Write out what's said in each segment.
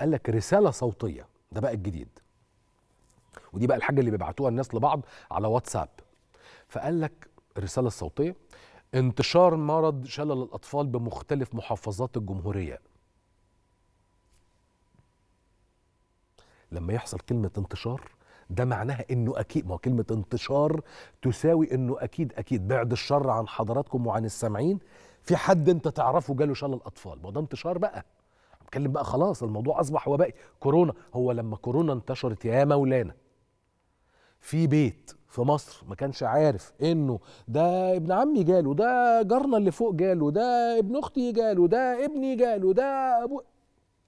قال لك رساله صوتيه ده بقى الجديد ودي بقى الحاجه اللي بيبعتوها الناس لبعض على واتساب فقال لك الرساله الصوتيه انتشار مرض شلل الاطفال بمختلف محافظات الجمهوريه لما يحصل كلمه انتشار ده معناها انه اكيد ما كلمه انتشار تساوي انه اكيد اكيد بعد الشر عن حضراتكم وعن السامعين في حد انت تعرفه جاله شلل اطفال ما ده انتشار بقى بتكلم بقى خلاص الموضوع اصبح وبائي كورونا هو لما كورونا انتشرت يا مولانا في بيت في مصر ما كانش عارف انه ده ابن عمي جاله ده جارنا اللي فوق جاله ده ابن اختي جاله ده ابني جاله ده ابو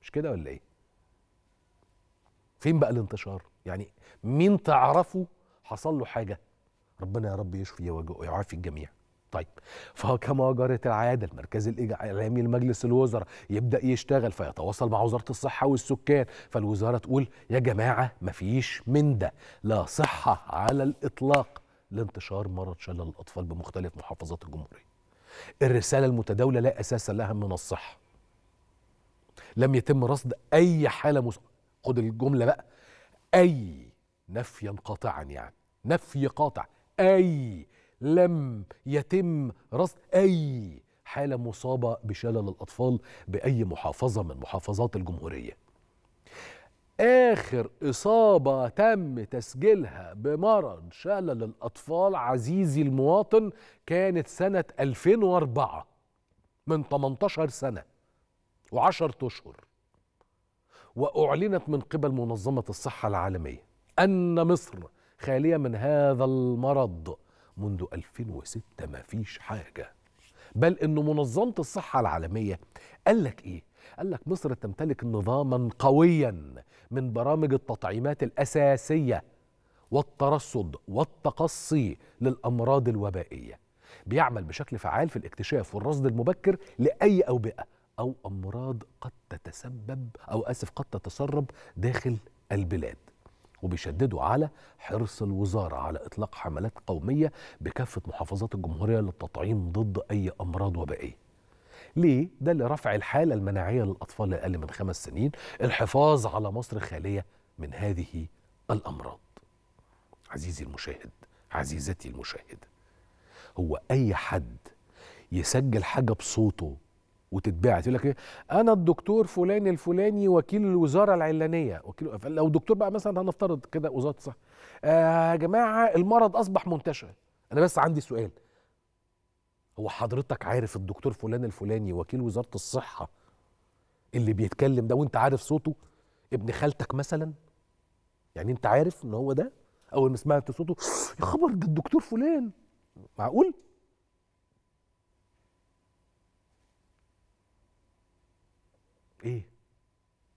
مش كده ولا ايه فين بقى الانتشار يعني مين تعرفه حصل له حاجه ربنا يا رب يشفي ويعافي الجميع طيب فكما جرت العاده المركز الاعلامي لمجلس الوزراء يبدا يشتغل فيتواصل مع وزاره الصحه والسكان فالوزاره تقول يا جماعه مفيش من ده لا صحه على الاطلاق لانتشار مرض شلل الاطفال بمختلف محافظات الجمهوريه. الرساله المتداوله لا اساس لها من الصحه. لم يتم رصد اي حاله مس... خد الجمله بقى اي نفيا قاطعا يعني نفي قاطع اي لم يتم رصد أي حالة مصابة بشلل الأطفال بأي محافظة من محافظات الجمهورية آخر إصابة تم تسجيلها بمرض شلل الأطفال عزيزي المواطن كانت سنة 2004 من 18 سنة و10 أشهر وأعلنت من قبل منظمة الصحة العالمية أن مصر خالية من هذا المرض منذ 2006 ما فيش حاجة بل أن منظمة الصحة العالمية قال لك إيه؟ قال لك مصر تمتلك نظاما قويا من برامج التطعيمات الأساسية والترصد والتقصي للأمراض الوبائية بيعمل بشكل فعال في الاكتشاف والرصد المبكر لأي أوبئة أو أمراض قد تتسبب أو آسف قد تتسرب داخل البلاد وبيشددوا على حرص الوزارة على إطلاق حملات قومية بكافة محافظات الجمهورية للتطعيم ضد أي أمراض وبائية ليه؟ ده لرفع الحالة المناعية للأطفال أقل من خمس سنين الحفاظ على مصر خالية من هذه الأمراض عزيزي المشاهد عزيزتي المشاهدة هو أي حد يسجل حاجة بصوته وتتبعت يقول لك ايه انا الدكتور فلان الفلاني وكيل الوزاره العلانيه وكيل لو دكتور بقى مثلا هنفترض كده وزاره صح آه، يا آه جماعه المرض اصبح منتشر انا بس عندي سؤال هو حضرتك عارف الدكتور فلان الفلاني وكيل وزاره الصحه اللي بيتكلم ده وانت عارف صوته ابن خالتك مثلا يعني انت عارف ان هو ده اول ما سمعت صوته يا خبر ده الدكتور فلان معقول Eh,